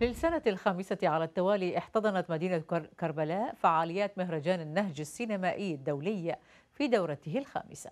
للسنة الخامسة على التوالي احتضنت مدينة كربلاء فعاليات مهرجان النهج السينمائي الدولي في دورته الخامسة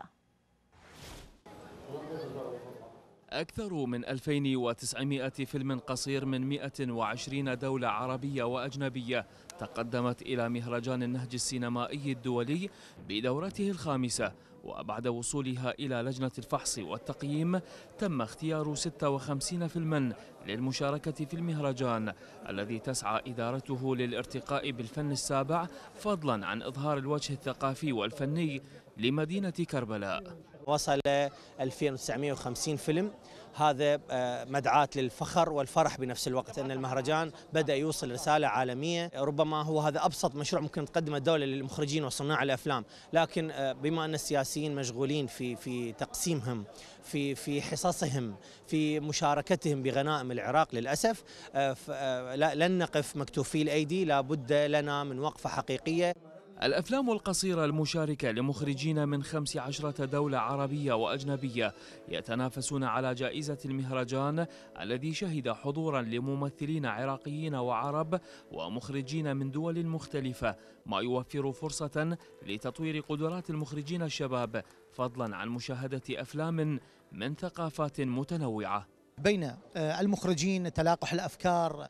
أكثر من 2900 فيلم قصير من 120 دولة عربية وأجنبية تقدمت إلى مهرجان النهج السينمائي الدولي بدورته الخامسة وبعد وصولها إلى لجنة الفحص والتقييم تم اختيار 56 فيلما للمشاركة في المهرجان الذي تسعى إدارته للارتقاء بالفن السابع فضلا عن إظهار الوجه الثقافي والفني لمدينة كربلاء وصل 2950 فيلم هذا آه، مدعاة للفخر والفرح بنفس الوقت أن المهرجان بدأ يوصل رسالة عالمية ربما هو هذا أبسط مشروع ممكن تقدمه الدولة للمخرجين وصناع الأفلام لكن آه، بما أن السياسيين مشغولين في في تقسيمهم في في حصصهم في مشاركتهم بغنائم العراق للأسف آه، لن نقف مكتوفي الأيدي لابد لنا من وقفة حقيقية الأفلام القصيرة المشاركة لمخرجين من 15 دولة عربية وأجنبية يتنافسون على جائزة المهرجان الذي شهد حضورا لممثلين عراقيين وعرب ومخرجين من دول مختلفة ما يوفر فرصة لتطوير قدرات المخرجين الشباب فضلا عن مشاهدة أفلام من ثقافات متنوعة بين آه، المخرجين تلاقح الأفكار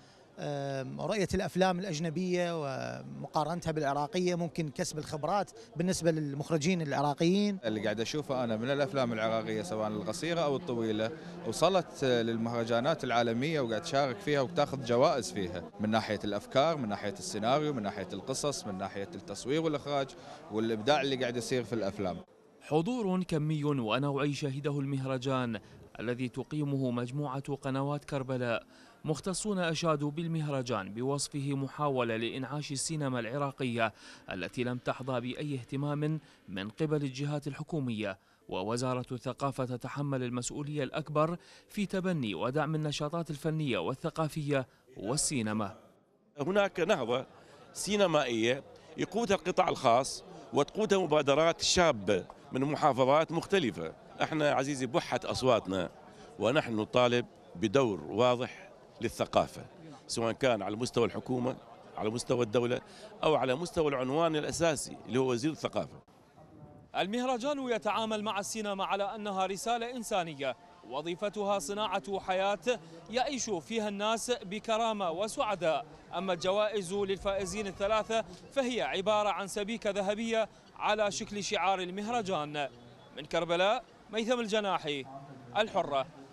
رؤية الأفلام الأجنبية ومقارنتها بالعراقية ممكن كسب الخبرات بالنسبة للمخرجين العراقيين اللي قاعد أشوفه أنا من الأفلام العراقية سواء القصيرة أو الطويلة وصلت للمهرجانات العالمية وقاعد تشارك فيها وتاخذ جوائز فيها من ناحية الأفكار من ناحية السيناريو من ناحية القصص من ناحية التصوير والإخراج والإبداع اللي قاعد يصير في الأفلام حضور كمي ونوعي شهده المهرجان الذي تقيمه مجموعة قنوات كربلاء مختصون أشادوا بالمهرجان بوصفه محاولة لإنعاش السينما العراقية التي لم تحظى بأي اهتمام من قبل الجهات الحكومية ووزارة الثقافة تتحمل المسؤولية الأكبر في تبني ودعم النشاطات الفنية والثقافية والسينما هناك نهضة سينمائية يقودها القطاع الخاص وتقودها مبادرات شابة من محافظات مختلفة احنا عزيزي بحة أصواتنا ونحن نطالب بدور واضح للثقافة سواء كان على مستوى الحكومة على مستوى الدولة أو على مستوى العنوان الأساسي اللي هو وزير الثقافة المهرجان يتعامل مع السينما على أنها رسالة إنسانية وظيفتها صناعة حياة يعيش فيها الناس بكرامة وسعداء أما الجوائز للفائزين الثلاثة فهي عبارة عن سبيكة ذهبية على شكل شعار المهرجان من كربلاء ميثم الجناحي الحرة